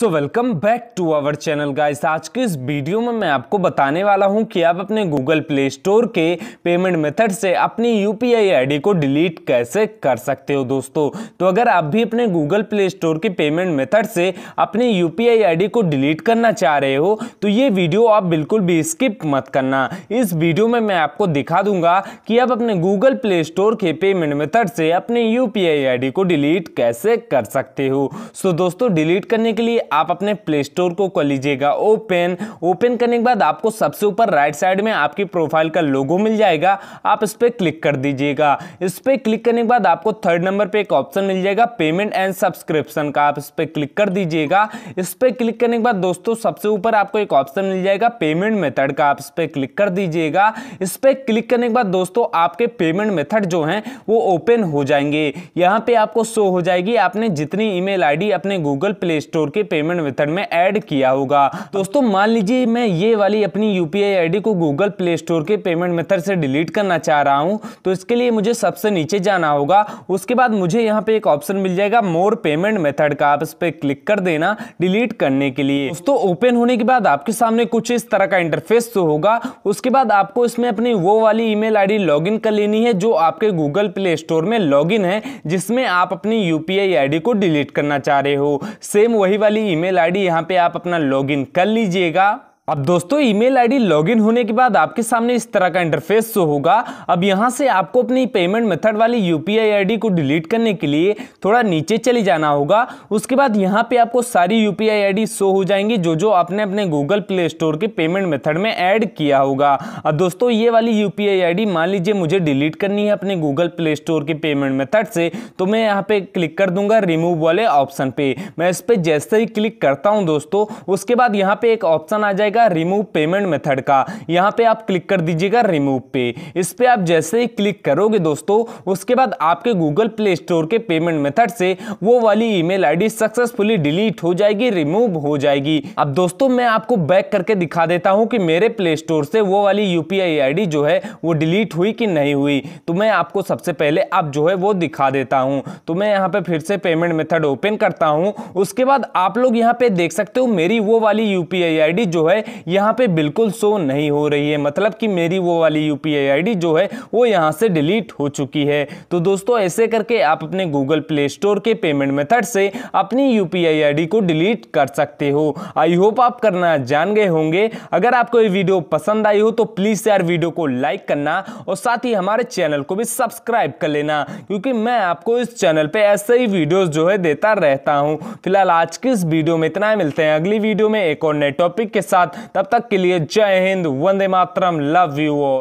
so welcome back to our channel guys आज के इस वीडियो में मैं आपको बताने वाला हूं कि आप अपने गूगल प्ले स्टोर के पेमेंट मेथड से अपनी यू पी को डिलीट कैसे कर सकते हो दोस्तों तो अगर आप भी अपने गूगल प्ले स्टोर के पेमेंट मेथड से अपनी यू पी को डिलीट करना चाह रहे हो तो ये वीडियो आप बिल्कुल भी स्किप मत करना इस वीडियो में मैं आपको दिखा दूंगा कि आप अपने गूगल प्ले स्टोर के पेमेंट मेथड से अपनी यू पी आई को डिलीट कैसे कर सकते हो सो दोस्तों डिलीट करने के लिए आप अपने प्ले स्टोर को कर लीजिएगा ओपन ओपन करने के बाद आपको सबसे ऊपर राइट साइड में आपकी प्रोफाइल का लोगो मिल जाएगा आप इस पर क्लिक कर दीजिएगा इस पर क्लिक करने के बाद आपको थर्ड नंबर पे एक ऑप्शन मिल जाएगा पेमेंट एंड सब्सक्रिप्शन का आप इस पर क्लिक कर दीजिएगा इस पर क्लिक करने के बाद दोस्तों सबसे ऊपर आपको एक ऑप्शन मिल जाएगा पेमेंट मेथड का आप इस पर क्लिक कर दीजिएगा इस पर क्लिक करने के बाद दोस्तों आपके पेमेंट मेथड जो हैं वो ओपन हो जाएंगे यहाँ पे आपको शो हो जाएगी आपने जितनी ईमेल आईडी अपने गूगल प्ले स्टोर के पेमेंट मेथड में ऐड किया होगा दोस्तों मान लीजिए मैं ये वाली अपनी यूपीआई आईडी को गूगल प्ले स्टोर के पेमेंट मेथड से डिलीट करना चाह रहा हूँ तो इसके लिए मुझे सबसे नीचे जाना होगा उसके बाद मुझे यहाँ पे एक ऑप्शन मिल जाएगा मोर पेमेंट मेथड का आप इस पर क्लिक कर देना डिलीट करने के लिए दोस्तों ओपन होने के बाद आपके सामने कुछ इस तरह का इंटरफेस तो होगा उसके बाद आपको इसमें अपनी वो वाली ई मेल आई कर लेनी है जो आपके गूगल प्ले स्टोर में लॉग है जिसमें आप अपनी यूपीआई आईडी को डिलीट करना चाह रहे हो सेम वही वाली ईमेल आईडी यहां पे आप अपना लॉगिन कर लीजिएगा अब दोस्तों ईमेल आईडी लॉगिन होने के बाद आपके सामने इस तरह का इंटरफेस शो होगा अब यहाँ से आपको अपनी पेमेंट मेथड वाली यूपीआई आईडी को डिलीट करने के लिए थोड़ा नीचे चले जाना होगा उसके बाद यहाँ पे आपको सारी यूपीआई आईडी शो हो जाएंगी जो जो आपने अपने गूगल प्ले स्टोर के पेमेंट मेथड में ऐड किया होगा अब दोस्तों ये वाली यू पी मान लीजिए मुझे डिलीट करनी है अपने गूगल प्ले स्टोर के पेमेंट मेथड से तो मैं यहाँ पे क्लिक कर दूंगा रिमूव वाले ऑप्शन पे मैं इस पर जैसे ही क्लिक करता हूँ दोस्तों उसके बाद यहाँ पे एक ऑप्शन आ जाएगा आएगा रिमूव पेमेंट मेथड का यहाँ पे आप क्लिक कर दीजिएगा रिमूव पे इस पर आप जैसे ही क्लिक करोगे दोस्तों उसके बाद आपके गूगल प्ले स्टोर के पेमेंट मेथड से वो वाली ईमेल आईडी सक्सेसफुली डिलीट हो जाएगी रिमूव हो जाएगी अब दोस्तों मैं आपको बैक करके दिखा देता हूँ कि मेरे प्ले स्टोर से वो वाली यूपीआई आईडी जो है वो डिलीट हुई कि नहीं हुई तो मैं आपको सबसे पहले आप जो है वो दिखा देता हूँ तो मैं यहाँ पे फिर से पेमेंट मेथड ओपन करता हूँ उसके बाद आप लोग यहाँ पे देख सकते हो मेरी वो वाली यूपीआई आईडी जो है यहाँ पे बिल्कुल शो नहीं हो रही है मतलब कि मेरी वो वाली यू पी जो है वो यहाँ से डिलीट हो चुकी है तो दोस्तों ऐसे करके आप अपने गूगल प्ले स्टोर के पेमेंट मेथड से अपनी यू पी को डिलीट कर सकते हो आई होप आप करना जान गए होंगे अगर आपको ये वीडियो पसंद आई हो तो प्लीज़ यार वीडियो को लाइक करना और साथ ही हमारे चैनल को भी सब्सक्राइब कर लेना क्योंकि मैं आपको इस चैनल पे ऐसे ही वीडियोस जो है देता रहता हूँ फिलहाल आज की इस वीडियो में इतना है मिलते हैं अगली वीडियो में एक और नए टॉपिक के साथ तब तक के लिए जय हिंद वंदे मातरम लव यू